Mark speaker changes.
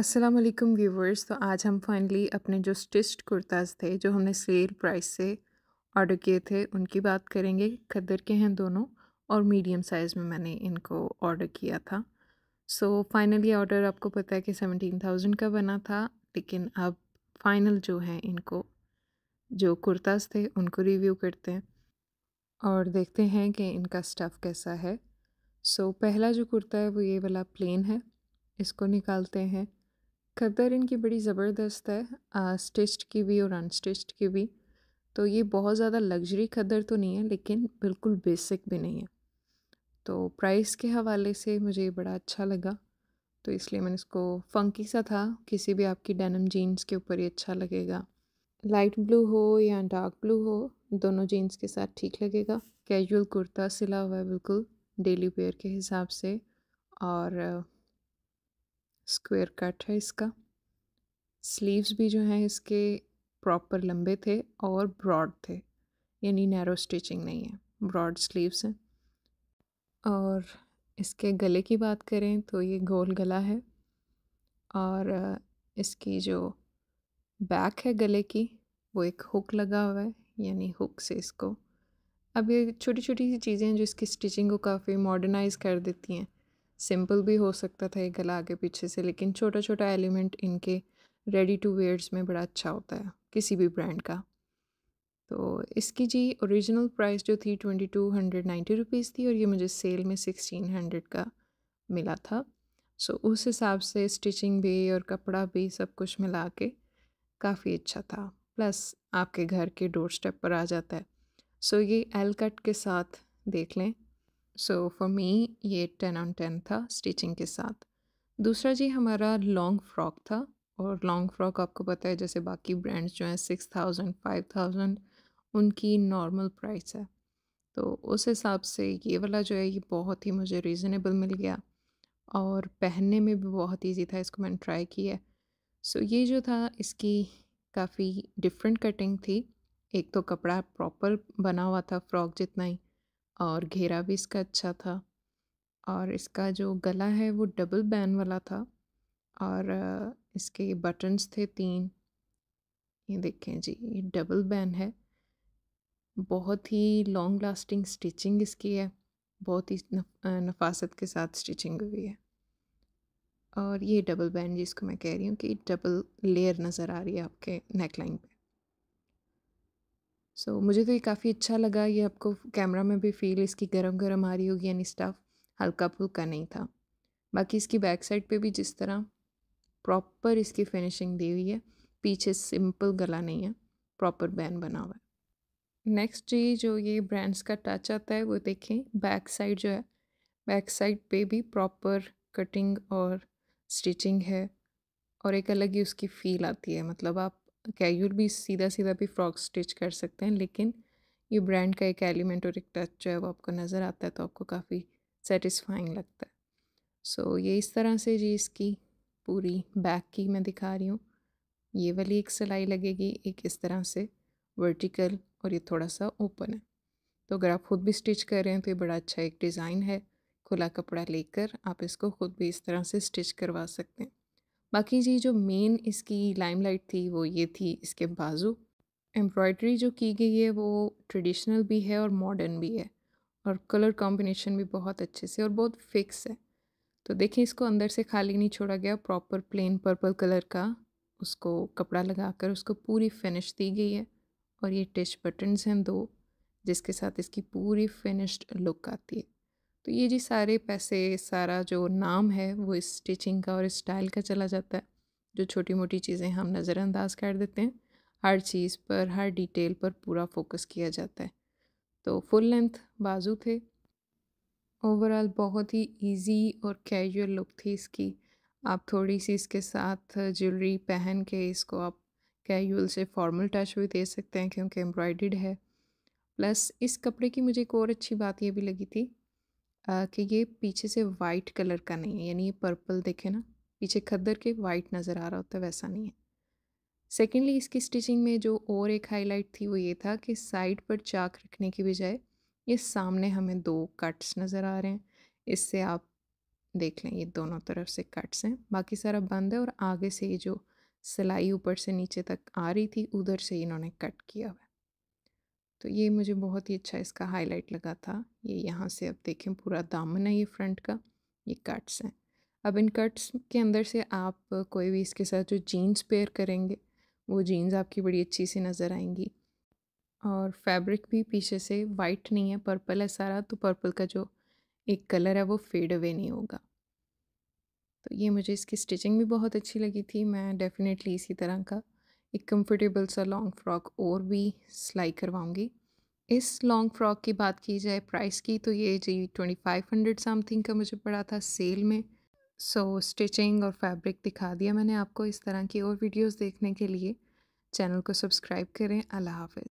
Speaker 1: अस्सलाम वालेकुम व्यूवर्स तो आज हम फाइनली अपने जो स्टिच्ड कुर्ताज़ थे जो हमने सेल प्राइस से ऑर्डर किए थे उनकी बात करेंगे कदर के हैं दोनों और मीडियम साइज़ में मैंने इनको ऑर्डर किया था सो फाइनली ऑर्डर आपको पता है कि सेवनटीन थाउजेंड का बना था लेकिन अब फाइनल जो है इनको जो कुर्ताज़ थे उनको रिव्यू करते हैं और देखते हैं कि इनका स्टफ़ कैसा है सो so, पहला जो कुर्ता है वो ये वाला प्लेन है इसको निकालते हैं खद्दर इनकी बड़ी ज़बरदस्त है स्टिच्ड की भी और अनस्टिच्ड की भी तो ये बहुत ज़्यादा लग्जरी खद्दर तो नहीं है लेकिन बिल्कुल बेसिक भी नहीं है तो प्राइस के हवाले से मुझे बड़ा अच्छा लगा तो इसलिए मैंने इसको फंकी सा था किसी भी आपकी डेनम जीन्स के ऊपर ये अच्छा लगेगा लाइट ब्लू हो या डार्क ब्लू हो दोनों जीन्स के साथ ठीक लगेगा कैजुअल कुर्ता सिला हुआ है बिल्कुल डेली वेयर के हिसाब से और स्क्वायर कट है इसका स्लीव्स भी जो हैं इसके प्रॉपर लंबे थे और ब्रॉड थे यानी नैरो स्टिचिंग नहीं है ब्रॉड स्लीव्स हैं और इसके गले की बात करें तो ये गोल गला है और इसकी जो बैक है गले की वो एक हुक लगा हुआ है यानी हुक से इसको अब ये छोटी छोटी सी चीज़ें हैं जो इसकी स्टिचिंग को काफ़ी मॉडर्नाइज कर देती हैं सिंपल भी हो सकता था ये गला आगे पीछे से लेकिन छोटा छोटा एलिमेंट इनके रेडी टू वेयर्स में बड़ा अच्छा होता है किसी भी ब्रांड का तो इसकी जी ओरिजिनल प्राइस जो थी twenty two hundred ninety rupees थी और ये मुझे सेल में सिक्सटीन हंड्रेड का मिला था सो so, उस हिसाब से स्टिचिंग भी और कपड़ा भी सब कुछ मिला के काफ़ी अच्छा था प्लस आपके घर के डोर स्टेप पर आ जाता है सो so, ये एल कट के साथ देख लें सो फॉर मी ये टेन ऑन टेन था स्टिचिंग के साथ दूसरा जी हमारा लॉन्ग फ्रॉक था और लॉन्ग फ्रॉक आपको पता है जैसे बाकी ब्रांड्स जो हैं सिक्स थाउजेंड फाइव थाउजेंड उनकी नॉर्मल प्राइस है तो उस हिसाब से ये वाला जो है ये बहुत ही मुझे रीज़नेबल मिल गया और पहनने में भी बहुत ईजी था इसको मैंने ट्राई किया सो so, ये जो था इसकी काफ़ी डिफरेंट कटिंग थी एक तो कपड़ा प्रॉपर बना हुआ था फ्रॉक जितना ही और घेरा भी इसका अच्छा था और इसका जो गला है वो डबल बैन वाला था और इसके बटन्स थे तीन ये देखें जी ये डबल बैन है बहुत ही लॉन्ग लास्टिंग स्टिचिंग इसकी है बहुत ही नफासत के साथ स्टिचिंग हुई है और ये डबल बैन जिसको मैं कह रही हूँ कि डबल लेयर नज़र आ रही है आपके नेकलाइन पे सो so, मुझे तो ये काफ़ी अच्छा लगा ये आपको कैमरा में भी फील इसकी गरम गरम आ रही होगी यानी स्टफ़ हल्का फुल्का नहीं था बाकी इसकी बैक साइड पे भी जिस तरह प्रॉपर इसकी फिनिशिंग दी हुई है पीछे सिंपल गला नहीं है प्रॉपर बैन बना हुआ है नेक्स्ट जी जो ये ब्रांड्स का टच आता है वो देखें बैक साइड जो है बैक साइड पे भी प्रॉपर कटिंग और स्टिचिंग है और एक अलग ही उसकी फ़ील आती है मतलब आप कैजुअल भी सीधा सीधा भी फ्रॉक स्टिच कर सकते हैं लेकिन ये ब्रांड का एक एलिमेंट और एक टच जो है वो आपको नज़र आता है तो आपको काफ़ी सेटिस्फाइंग लगता है सो so, ये इस तरह से जी इसकी पूरी बैक की मैं दिखा रही हूँ ये वाली एक सिलाई लगेगी एक इस तरह से वर्टिकल और ये थोड़ा सा ओपन है तो अगर आप ख़ुद भी स्टिच कर रहे हैं तो ये बड़ा अच्छा एक डिज़ाइन है खुला कपड़ा लेकर आप इसको ख़ुद भी इस तरह से स्टिच करवा सकते हैं बाकी जी जो मेन इसकी लाइमलाइट थी वो ये थी इसके बाजू एम्ब्रॉयड्री जो की गई है वो ट्रेडिशनल भी है और मॉडर्न भी है और कलर कॉम्बिनेशन भी बहुत अच्छे से और बहुत फिक्स है तो देखिए इसको अंदर से खाली नहीं छोड़ा गया प्रॉपर प्लेन पर्पल कलर का उसको कपड़ा लगाकर उसको पूरी फिनिश दी गई है और ये टिश बटन्स हैं दो जिसके साथ इसकी पूरी फिनिश्ड लुक आती है तो ये जी सारे पैसे सारा जो नाम है वो इस स्टिचिंग का और स्टाइल का चला जाता है जो छोटी मोटी चीज़ें हम नज़रअंदाज कर देते हैं हर चीज़ पर हर डिटेल पर पूरा फोकस किया जाता है तो फुल लेंथ बाजू थे ओवरऑल बहुत ही इजी और कैजुअल लुक थी इसकी आप थोड़ी सी इसके साथ ज्वेलरी पहन के इसको आप कैजुअल से फॉर्मल टच भी दे सकते हैं क्योंकि एम्ब्रॉयड है प्लस इस कपड़े की मुझे एक और अच्छी बात यह भी लगी थी आ, कि ये पीछे से वाइट कलर का नहीं है यानी ये पर्पल देखे ना पीछे खद्दर के वाइट नज़र आ रहा होता है वैसा नहीं है सेकेंडली इसकी स्टिचिंग में जो और एक हाईलाइट थी वो ये था कि साइड पर चाक रखने की बजाय ये सामने हमें दो कट्स नज़र आ रहे हैं इससे आप देख लें ये दोनों तरफ से कट्स हैं बाकी सारा बंद है और आगे से ये जो सिलाई ऊपर से नीचे तक आ रही थी उधर से इन्होंने कट किया हुआ तो ये मुझे बहुत ही अच्छा इसका हाईलाइट लगा था ये यहाँ से अब देखें पूरा दामन है ये फ्रंट का ये कट्स हैं अब इन कट्स के अंदर से आप कोई भी इसके साथ जो जीन्स पेयर करेंगे वो जीन्स आपकी बड़ी अच्छी सी नज़र आएंगी और फैब्रिक भी पीछे से वाइट नहीं है पर्पल है सारा तो पर्पल का जो एक कलर है वो फेड अवे नहीं होगा तो ये मुझे इसकी स्टिचिंग भी बहुत अच्छी लगी थी मैं डेफ़िनेटली इसी तरह का एक कंफर्टेबल सा लॉन्ग फ्रॉक और भी सिलाई करवाऊँगी इस लॉन्ग फ्रॉक की बात की जाए प्राइस की तो ये जी ट्वेंटी फाइव हंड्रेड समथिंग का मुझे पड़ा था सेल में सो so, स्टिचिंग और फैब्रिक दिखा दिया मैंने आपको इस तरह की और वीडियोस देखने के लिए चैनल को सब्सक्राइब करें अल्लाह हाफिज़